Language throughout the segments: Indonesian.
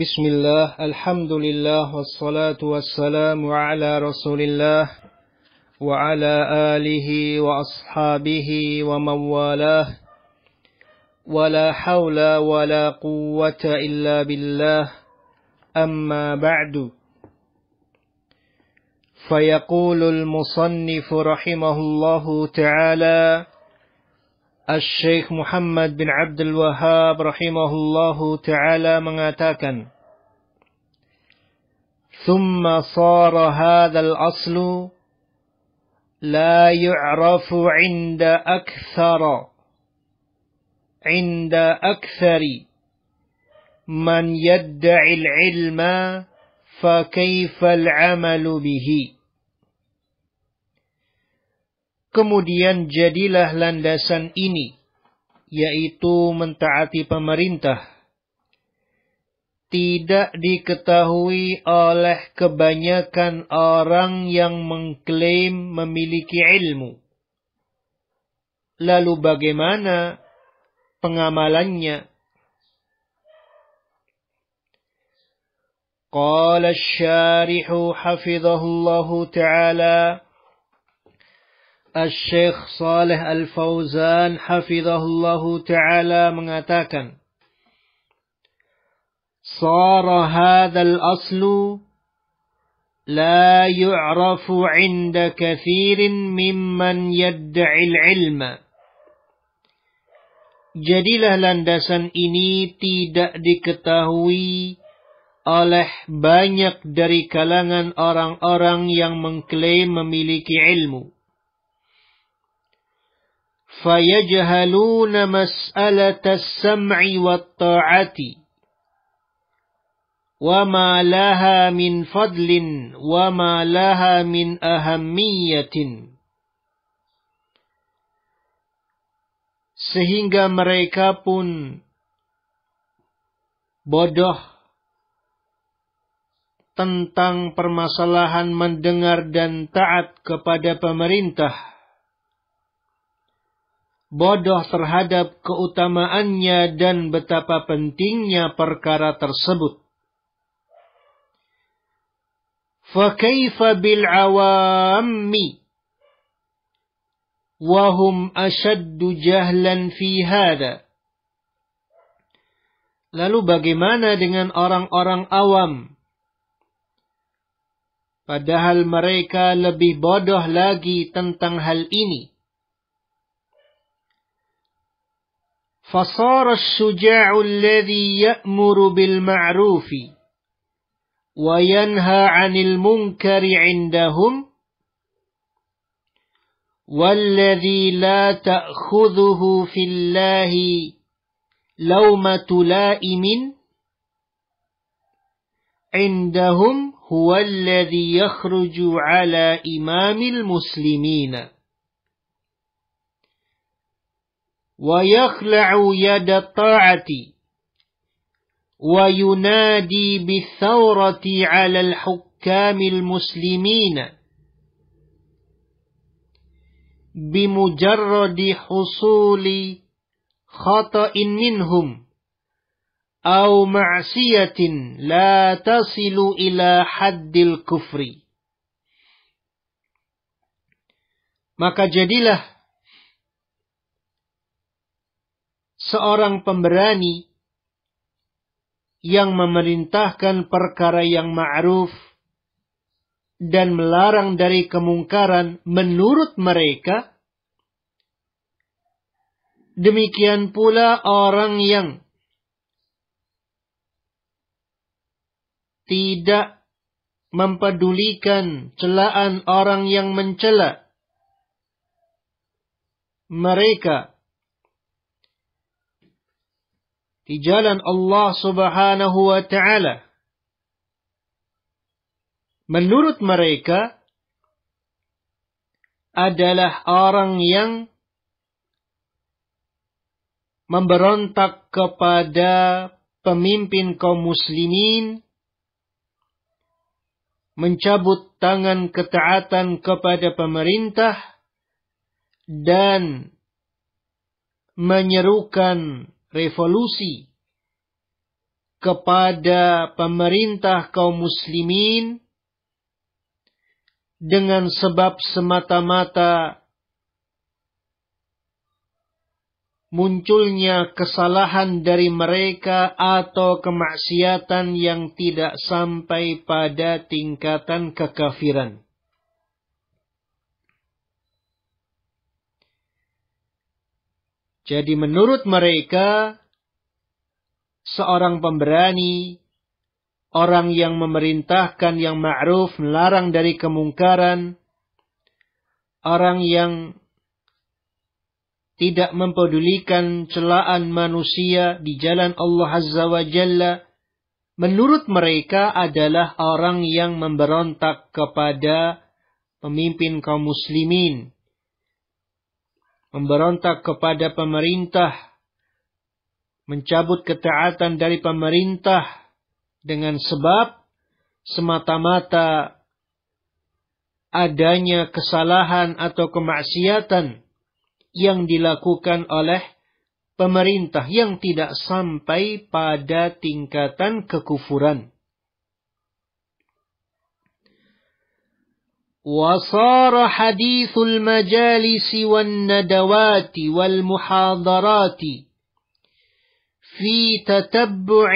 بسم الله الحمد لله والصلاة والسلام على رسول الله وعلى آله وأصحابه ومن والاه ولا حول ولا قوة إلا بالله أما بعد فيقول المصنف رحمه الله تعالى Al-Syekh Muhammad bin Abdul Wahab rahimahullahu taala mengatakan Thumma sara hadzal aslu la yu'rafu 'inda akthara 'inda akthari man yad'i al-'ilma fa kayfa al-'amalu bihi Kemudian jadilah landasan ini, yaitu mentaati pemerintah. Tidak diketahui oleh kebanyakan orang yang mengklaim memiliki ilmu. Lalu bagaimana pengamalannya? قال الشارح حفظه الله Al-Syeikh Saleh Al-Fauzan hafizahullahu ta'ala mengatakan, Sara hadhal aslu لا يعرف عند كثير ممن يدعي العلم Jadilah landasan ini tidak diketahui oleh banyak dari kalangan orang-orang yang mengklaim memiliki ilmu. فيجهلون مسألة السمع والطاعة وما لها من فضل وما لها من أهمية sehingga mereka pun bodoh tentang permasalahan mendengar dan taat kepada pemerintah bodoh terhadap keutamaannya dan betapa pentingnya perkara tersebut. فَكَيْفَ بِالْعَوَامِ وَهُمْ أَشَدُّ جَهْلًا فِي هَذَا Lalu bagaimana dengan orang-orang awam? Padahal mereka lebih bodoh lagi tentang hal ini. فصار الشجاع الذي يأمر بالمعروف وينهى عن المنكر عندهم والذي لا تأخذه في الله لومة لائم عندهم هو الذي يخرج على إمام المسلمين ويخلع يد الطاعة وينادي بالثورة على الحكام المسلمين بمجرد حصول خطأ منهم أو معصية لا تصل إلى حد الكفر maka jadilah seorang pemberani yang memerintahkan perkara yang ma'ruf dan melarang dari kemungkaran menurut mereka. Demikian pula orang yang tidak mempedulikan celaan orang yang mencela mereka di jalan Allah Subhanahu wa taala. Menurut mereka adalah orang yang memberontak kepada pemimpin kaum muslimin, mencabut tangan ketaatan kepada pemerintah, dan menyerukan revolusi kepada pemerintah kaum muslimin dengan sebab semata-mata munculnya kesalahan dari mereka atau kemaksiatan yang tidak sampai pada tingkatan kekafiran. Jadi menurut mereka, seorang pemberani, orang yang memerintahkan yang ma'ruf, melarang dari kemungkaran, orang yang tidak mempedulikan celaan manusia di jalan Allah Azza wa Jalla, menurut mereka adalah orang yang memberontak kepada pemimpin kaum muslimin memberontak kepada pemerintah, mencabut ketaatan dari pemerintah dengan sebab semata-mata adanya kesalahan atau kemaksiatan yang dilakukan oleh pemerintah yang tidak sampai pada tingkatan kekufuran. وصار حديث المجالس والندوات والمحاضرات في تتبع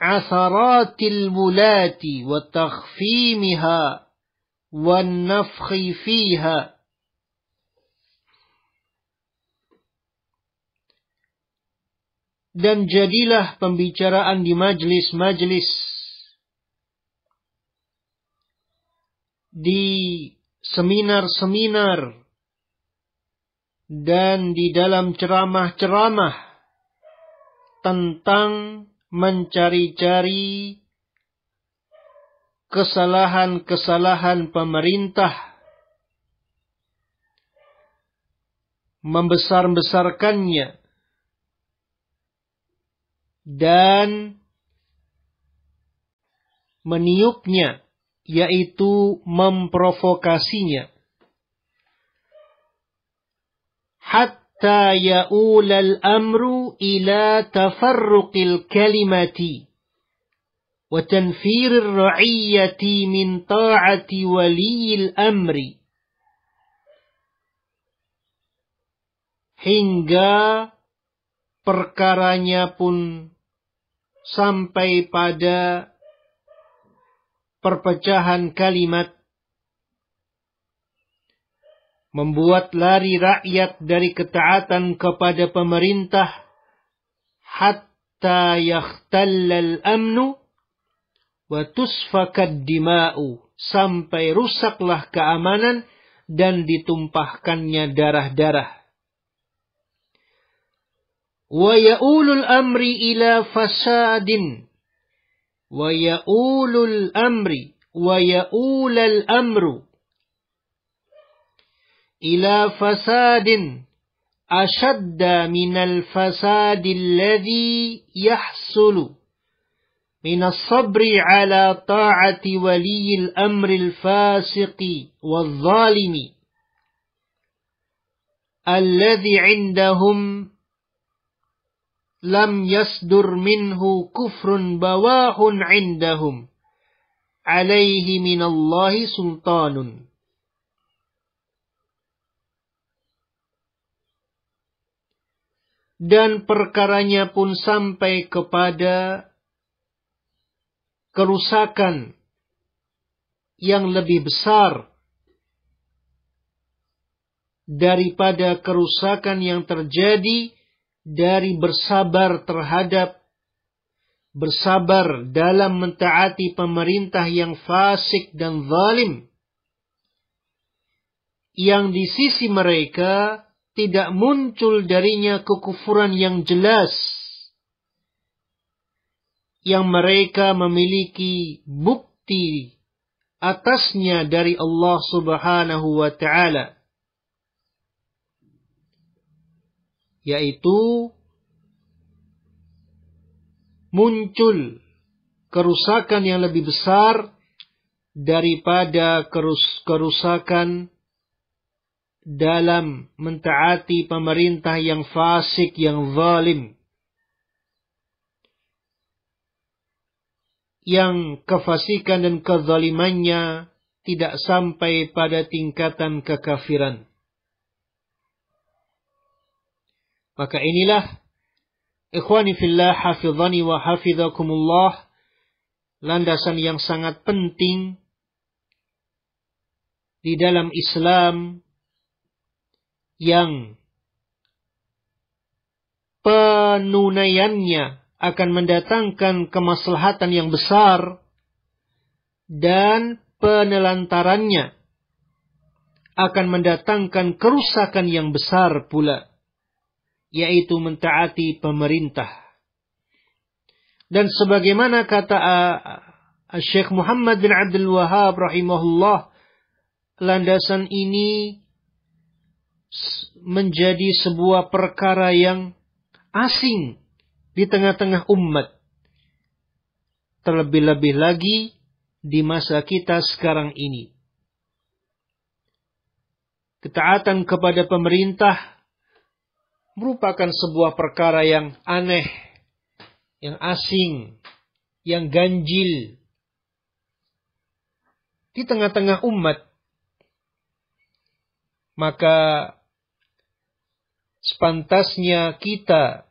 عثرات الولاة وتخفيمها والنفخ فيها dan jadilah pembicaraan di majlis-majlis di seminar-seminar dan di dalam ceramah-ceramah tentang mencari-cari kesalahan-kesalahan pemerintah, membesar-besarkannya, dan meniupnya yaitu memprovokasinya. Hatta ya'ulal amru ila tafarruqil kalimati wa tanfirir ra'iyyati min ta'ati waliyil amri. Hingga perkaranya pun sampai pada perpecahan kalimat membuat lari rakyat dari ketaatan kepada pemerintah hatta yakhtallal amnu wa tusfakad dima'u sampai rusaklah keamanan dan ditumpahkannya darah-darah wa yaulul amri ila fasadin ويؤول الأمر ويؤول الأمر إلى فساد أشد من الفساد الذي يحصل من الصبر على طاعة ولي الأمر الفاسق والظالم الذي عندهم lam yasdur minhu kufrun bawahun indahum alaihi minallahi sultanun dan perkaranya pun sampai kepada kerusakan yang lebih besar daripada kerusakan yang terjadi dari bersabar terhadap bersabar dalam mentaati pemerintah yang fasik dan zalim yang di sisi mereka tidak muncul darinya kekufuran yang jelas yang mereka memiliki bukti atasnya dari Allah Subhanahu wa taala yaitu muncul kerusakan yang lebih besar daripada kerus kerusakan dalam mentaati pemerintah yang fasik, yang zalim. Yang kefasikan dan kezalimannya tidak sampai pada tingkatan kekafiran. Maka inilah ikhwani fillah hafizani wa hafizakumullah landasan yang sangat penting di dalam Islam yang penunaiannya akan mendatangkan kemaslahatan yang besar dan penelantarannya akan mendatangkan kerusakan yang besar pula yaitu mentaati pemerintah. Dan sebagaimana kata uh, uh, Syekh Muhammad bin Abdul Wahab rahimahullah, landasan ini menjadi sebuah perkara yang asing di tengah-tengah umat. Terlebih-lebih lagi di masa kita sekarang ini. Ketaatan kepada pemerintah merupakan sebuah perkara yang aneh, yang asing, yang ganjil di tengah-tengah umat. Maka sepantasnya kita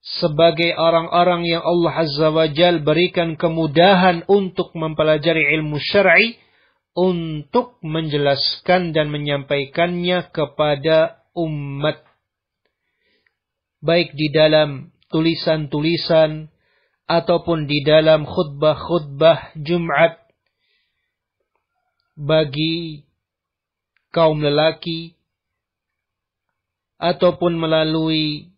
sebagai orang-orang yang Allah Azza wa Jal berikan kemudahan untuk mempelajari ilmu syar'i, untuk menjelaskan dan menyampaikannya kepada umat. Baik di dalam tulisan-tulisan ataupun di dalam khutbah-khutbah Jumat bagi kaum lelaki ataupun melalui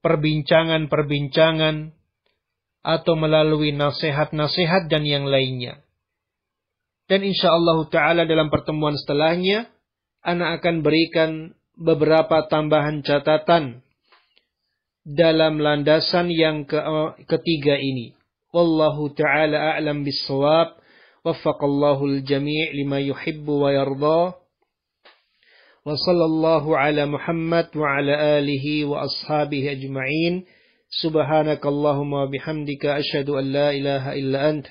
perbincangan-perbincangan atau melalui nasihat-nasihat dan yang lainnya. Dan insya Allah Ta'ala dalam pertemuan setelahnya, Anak akan berikan beberapa tambahan catatan dalam landasan yang ke ketiga ini. Wallahu Ta'ala a'lam bisawab. Waffaqallahu al-jami' lima yuhibbu wa Wa sallallahu ala Muhammad wa ala alihi wa ashabihi ajma'in. Subhanakallahumma bihamdika ashadu an la ilaha illa anta.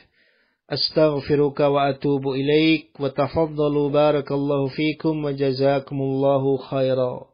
أستغفرك وأتوب إليك وتفضلوا بارك الله فيكم وجزاكم الله خيرا